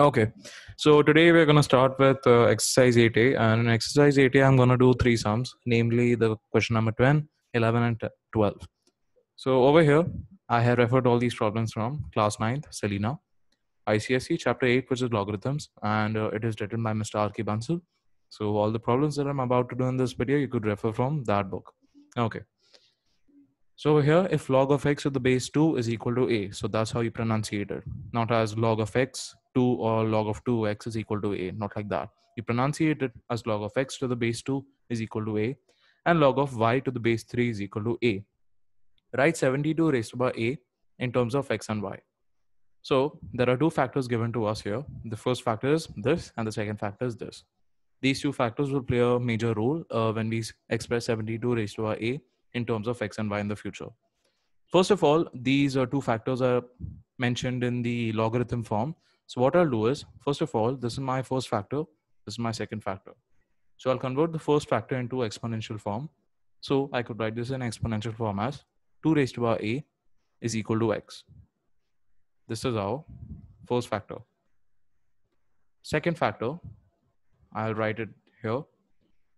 Okay, so today we're gonna start with uh, exercise 8a, and in exercise 8a, I'm gonna do three sums, namely the question number 10, 11, and 12. So over here, I have referred all these problems from class 9th, Selina, ICSE chapter 8, which is logarithms, and uh, it is written by Mr. R.K. Bansal. So all the problems that I'm about to do in this video, you could refer from that book. Okay. So over here, if log of x to the base 2 is equal to a, so that's how you pronunciate it, not as log of x 2 or log of 2x is equal to a, not like that. You pronunciate it as log of x to the base 2 is equal to a and log of y to the base 3 is equal to a. Write 72 raised to the power a in terms of x and y. So there are two factors given to us here. The first factor is this and the second factor is this. These two factors will play a major role uh, when we express 72 raised to the power a in terms of x and y in the future. First of all, these uh, two factors are mentioned in the logarithm form so what I'll do is, first of all, this is my first factor. This is my second factor. So I'll convert the first factor into exponential form. So I could write this in exponential form as 2 raised to power a is equal to x. This is our first factor. Second factor, I'll write it here.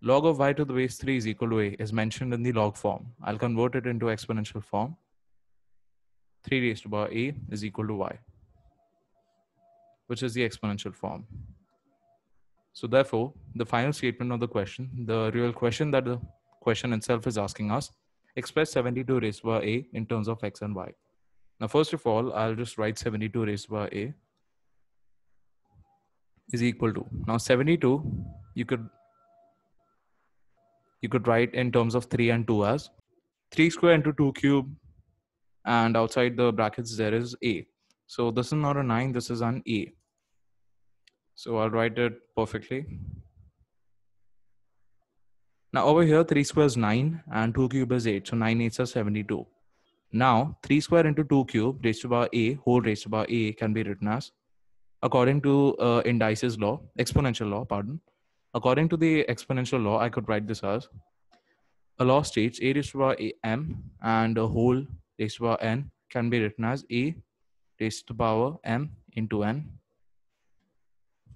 Log of y to the base 3 is equal to a is mentioned in the log form. I'll convert it into exponential form. 3 raised to power a is equal to y which is the exponential form. So therefore, the final statement of the question, the real question that the question itself is asking us, express 72 raised by a in terms of x and y. Now, first of all, I'll just write 72 raised by a is equal to. Now, 72, you could you could write in terms of 3 and 2 as 3 square into 2 cube and outside the brackets there is a so this is not a 9, this is an A. So I'll write it perfectly. Now over here, 3 square is 9 and 2 cube is 8. So 9 8s are 72. Now 3 square into 2 cube raised to power A whole raised to power A can be written as according to uh, indices law, exponential law, pardon. According to the exponential law, I could write this as a law states A raised to power A m and a whole raised to power n can be written as A raised to power m into n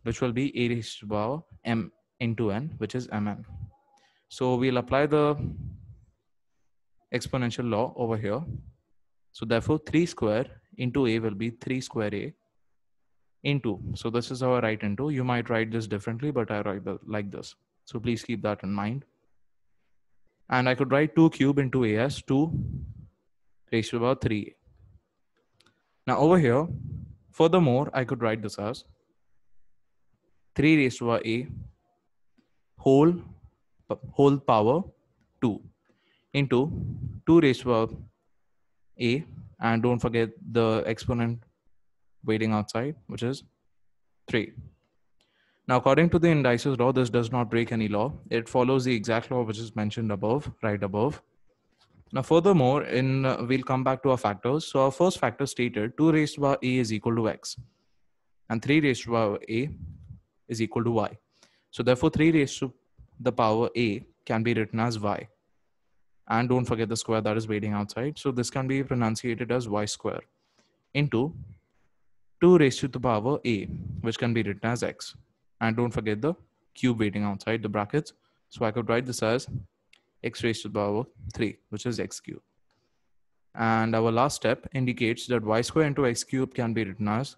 which will be a raised to power m into n which is mn so we'll apply the exponential law over here so therefore 3 square into a will be 3 square a into so this is how i write into you might write this differently but i write the, like this so please keep that in mind and i could write 2 cube into as 2 raised to the power 3 now over here, furthermore, I could write this as 3 raised to a whole whole power 2 into 2 raised to a and don't forget the exponent waiting outside which is 3 now according to the indices law this does not break any law it follows the exact law which is mentioned above right above now, furthermore, in uh, we'll come back to our factors. So our first factor stated 2 raised to power a is equal to x and 3 raised to power a is equal to y. So therefore, 3 raised to the power a can be written as y. And don't forget the square that is waiting outside. So this can be pronunciated as y square into 2 raised to the power a, which can be written as x. And don't forget the cube waiting outside the brackets. So I could write this as x raised to the power 3, which is x cube. And our last step indicates that y square into x cube can be written as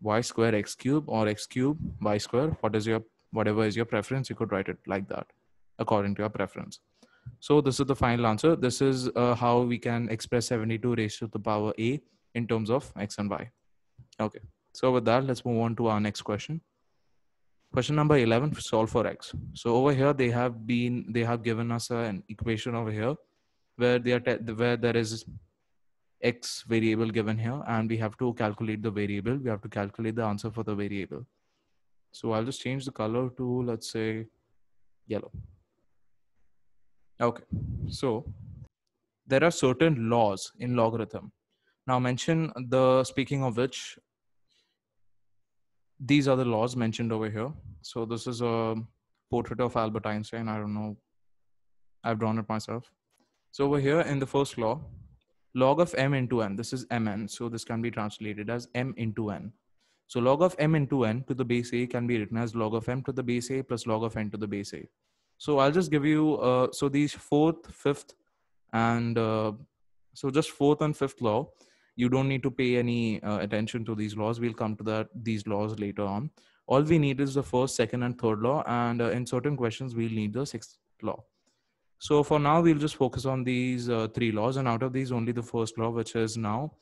y square x cube or x cube y square. What is your whatever is your preference, you could write it like that according to your preference. So this is the final answer. This is uh, how we can express 72 raised to the power a in terms of x and y. Okay. So with that, let's move on to our next question. Question number 11, solve for x. So over here, they have been, they have given us an equation over here where they are, where there is x variable given here and we have to calculate the variable. We have to calculate the answer for the variable. So I'll just change the color to, let's say, yellow. Okay, so there are certain laws in logarithm. Now mention the, speaking of which, these are the laws mentioned over here. So this is a portrait of Albert Einstein. I don't know. I've drawn it myself. So over here in the first law, log of m into n, this is mn. So this can be translated as m into n. So log of m into n to the base a can be written as log of m to the base a plus log of n to the base a. So I'll just give you, uh, so these fourth, fifth, and uh, so just fourth and fifth law you don't need to pay any uh, attention to these laws we'll come to that these laws later on all we need is the first second and third law and uh, in certain questions we'll need the sixth law so for now we'll just focus on these uh, three laws and out of these only the first law which is now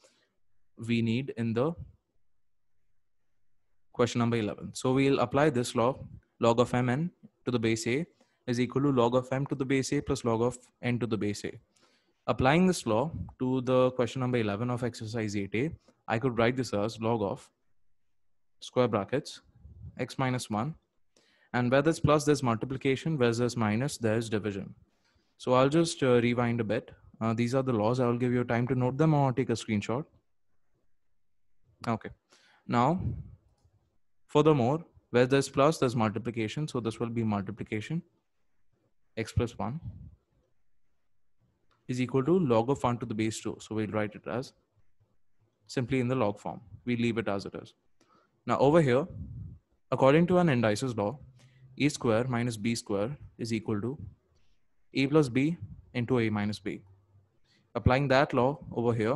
we need in the question number 11 so we'll apply this law log of mn to the base a is equal to log of m to the base a plus log of n to the base a Applying this law to the question number 11 of exercise 8a, I could write this as log of square brackets x minus 1. And where there's plus, there's multiplication. Where there's minus, there's division. So I'll just uh, rewind a bit. Uh, these are the laws. I will give you time to note them or take a screenshot. Okay. Now, furthermore, where there's plus, there's multiplication. So this will be multiplication, x plus 1 is equal to log of 1 to the base 2. So we'll write it as simply in the log form. We leave it as it is. Now over here, according to an indices law, a square minus b square is equal to a plus b into a minus b. Applying that law over here,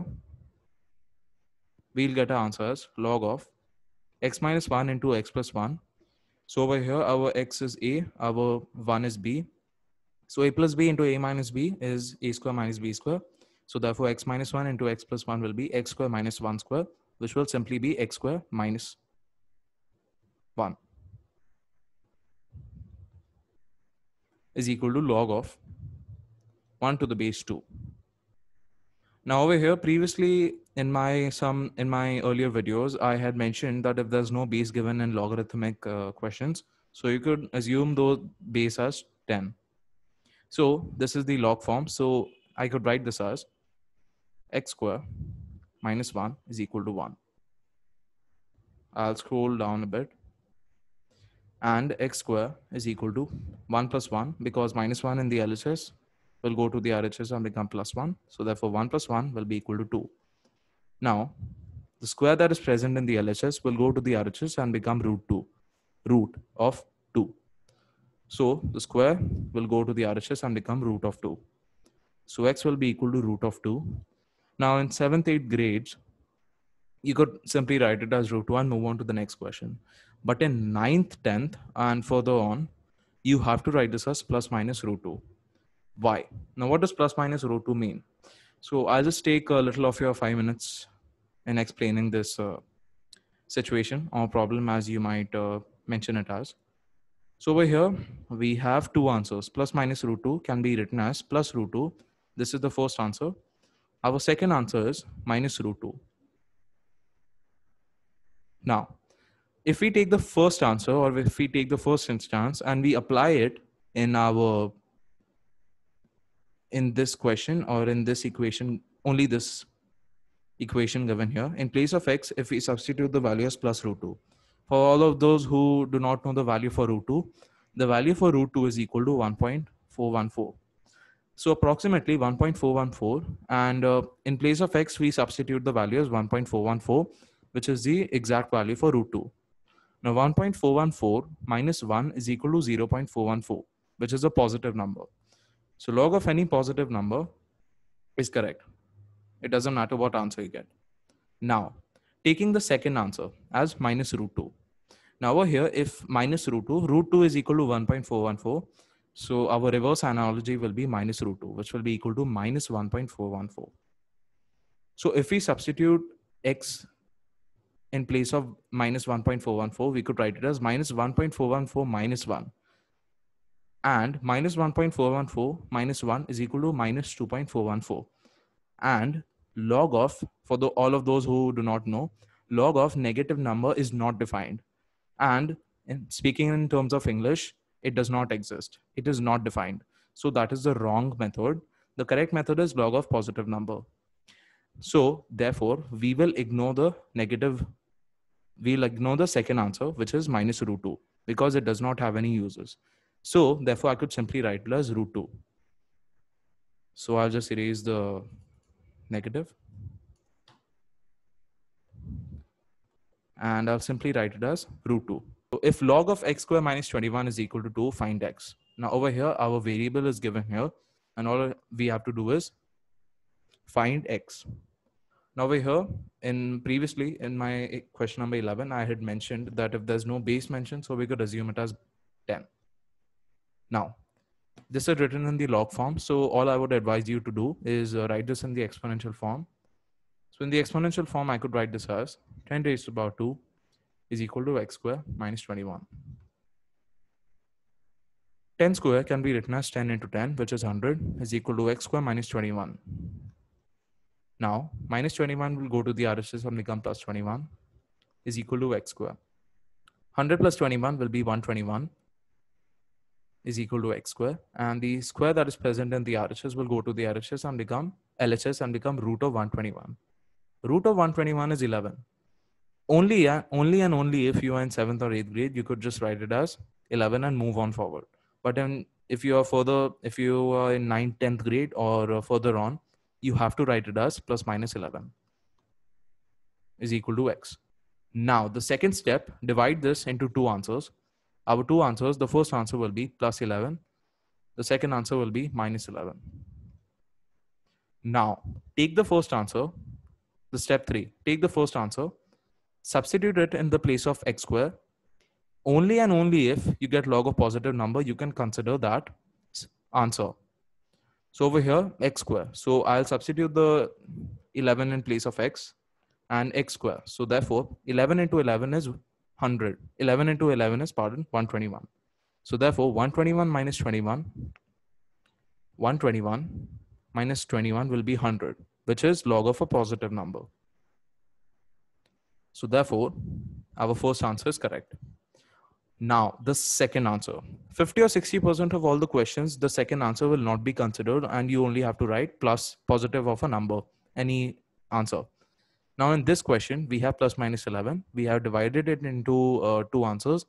we'll get our answers log of x minus 1 into x plus 1. So over here, our x is a, our 1 is b, so a plus b into a minus b is a square minus b square. So therefore x minus 1 into x plus 1 will be x square minus 1 square, which will simply be x square minus 1 is equal to log of 1 to the base 2. Now over here, previously in my some in my earlier videos, I had mentioned that if there's no base given in logarithmic uh, questions, so you could assume those base as 10. So this is the log form. So I could write this as x square minus 1 is equal to 1. I'll scroll down a bit. And x square is equal to 1 plus 1 because minus 1 in the LHS will go to the RHS and become plus 1. So therefore 1 plus 1 will be equal to 2. Now the square that is present in the LHS will go to the RHS and become root 2 root of so the square will go to the RHS and become root of 2. So x will be equal to root of 2. Now in 7th, 8th grades, you could simply write it as root 1, move on to the next question. But in 9th, 10th and further on, you have to write this as plus minus root 2. Why? Now what does plus minus root 2 mean? So I'll just take a little of your 5 minutes in explaining this uh, situation or problem as you might uh, mention it as. So over here, we have two answers. Plus minus root 2 can be written as plus root 2. This is the first answer. Our second answer is minus root 2. Now, if we take the first answer or if we take the first instance and we apply it in our in this question or in this equation, only this equation given here, in place of x, if we substitute the value as plus root 2, for all of those who do not know the value for root 2, the value for root 2 is equal to 1.414. So approximately 1.414 and uh, in place of x, we substitute the value as 1.414, which is the exact value for root 2. Now 1.414 minus 1 is equal to 0.414, which is a positive number. So log of any positive number is correct. It doesn't matter what answer you get. Now, taking the second answer as minus root 2. Now over here, if minus root 2, root 2 is equal to 1.414. So our reverse analogy will be minus root 2, which will be equal to minus 1.414. So if we substitute x in place of minus 1.414, we could write it as minus 1.414 minus 1. And minus 1.414 minus 1 is equal to minus 2.414. And log of for the, all of those who do not know log of negative number is not defined and in speaking in terms of english it does not exist it is not defined so that is the wrong method the correct method is log of positive number so therefore we will ignore the negative we'll ignore the second answer which is minus root 2 because it does not have any uses so therefore i could simply write plus root 2 so i'll just erase the negative. And I'll simply write it as root 2. So if log of x square minus 21 is equal to 2, find x. Now over here, our variable is given here. And all we have to do is find x. Now over here, in previously in my question number 11, I had mentioned that if there's no base mentioned, so we could assume it as 10. Now, this is written in the log form. So all I would advise you to do is uh, write this in the exponential form. So in the exponential form, I could write this as 10 raised to power 2 is equal to x square minus 21. 10 square can be written as 10 into 10, which is 100, is equal to x square minus 21. Now, minus 21 will go to the RHS from become plus 21 is equal to x square. 100 plus 21 will be 121 is equal to x square and the square that is present in the RHS will go to the RHS and become LHS and become root of 121. Root of 121 is 11. Only, only and only if you are in 7th or 8th grade, you could just write it as 11 and move on forward. But then if you are further, if you are in 9th, 10th grade or uh, further on, you have to write it as plus minus 11 is equal to x. Now the second step, divide this into two answers our two answers, the first answer will be plus 11. The second answer will be minus 11. Now, take the first answer, the step three, take the first answer, substitute it in the place of x square. Only and only if you get log of positive number, you can consider that answer. So over here, x square. So I'll substitute the 11 in place of x and x square. So therefore, 11 into 11 is 100. 11 into 11 is, pardon, 121. So therefore, 121 minus 21, 121 minus 21 will be 100, which is log of a positive number. So therefore, our first answer is correct. Now, the second answer. 50 or 60% of all the questions, the second answer will not be considered and you only have to write plus positive of a number, any answer. Now in this question, we have plus minus 11. We have divided it into uh, two answers.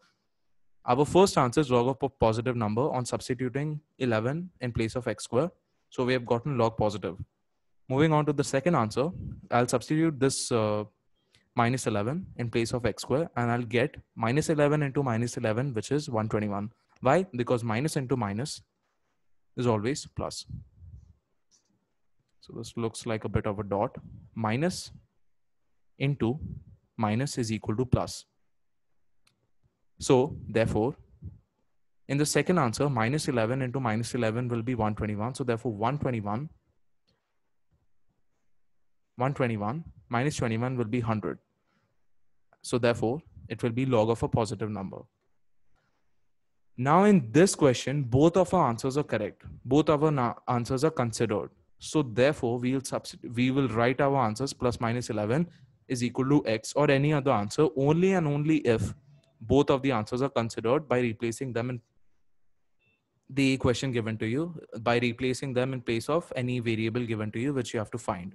Our first answer is log of a positive number on substituting 11 in place of x square. So we have gotten log positive. Moving on to the second answer, I'll substitute this uh, minus 11 in place of x square and I'll get minus 11 into minus 11, which is 121. Why? Because minus into minus is always plus. So this looks like a bit of a dot. Minus into minus is equal to plus. So therefore, in the second answer, minus 11 into minus 11 will be 121. So therefore 121, 121 minus 21 will be 100. So therefore it will be log of a positive number. Now in this question, both of our answers are correct. Both of our answers are considered. So therefore we will substitute, we will write our answers plus minus 11 is equal to x or any other answer only and only if both of the answers are considered by replacing them in the question given to you by replacing them in place of any variable given to you which you have to find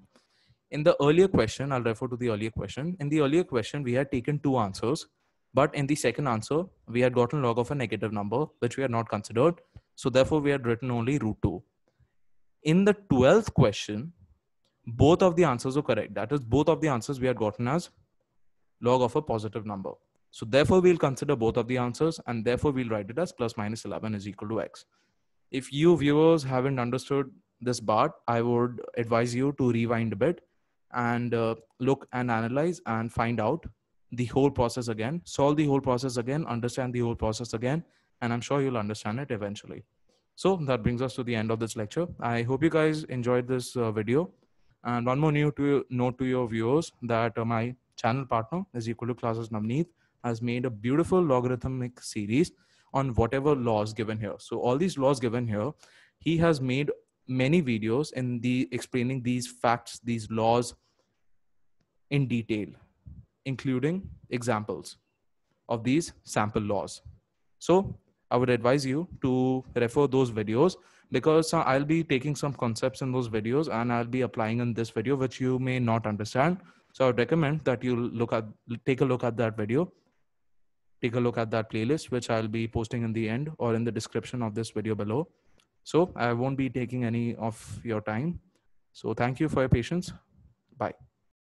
in the earlier question i'll refer to the earlier question in the earlier question we had taken two answers but in the second answer we had gotten log of a negative number which we had not considered so therefore we had written only root 2 in the 12th question both of the answers are correct. That is, both of the answers we had gotten as log of a positive number. So therefore, we'll consider both of the answers and therefore we'll write it as plus minus 11 is equal to x. If you viewers haven't understood this part, I would advise you to rewind a bit and uh, look and analyze and find out the whole process again, solve the whole process again, understand the whole process again, and I'm sure you'll understand it eventually. So that brings us to the end of this lecture. I hope you guys enjoyed this uh, video. And one more new to note to your viewers that uh, my channel partner is equal to classes Navneet has made a beautiful logarithmic series on whatever laws given here. So all these laws given here, he has made many videos in the explaining these facts, these laws in detail, including examples of these sample laws. So I would advise you to refer those videos because uh, I'll be taking some concepts in those videos and I'll be applying in this video, which you may not understand. So I would recommend that you look at, take a look at that video, take a look at that playlist, which I'll be posting in the end or in the description of this video below. So I won't be taking any of your time. So thank you for your patience. Bye.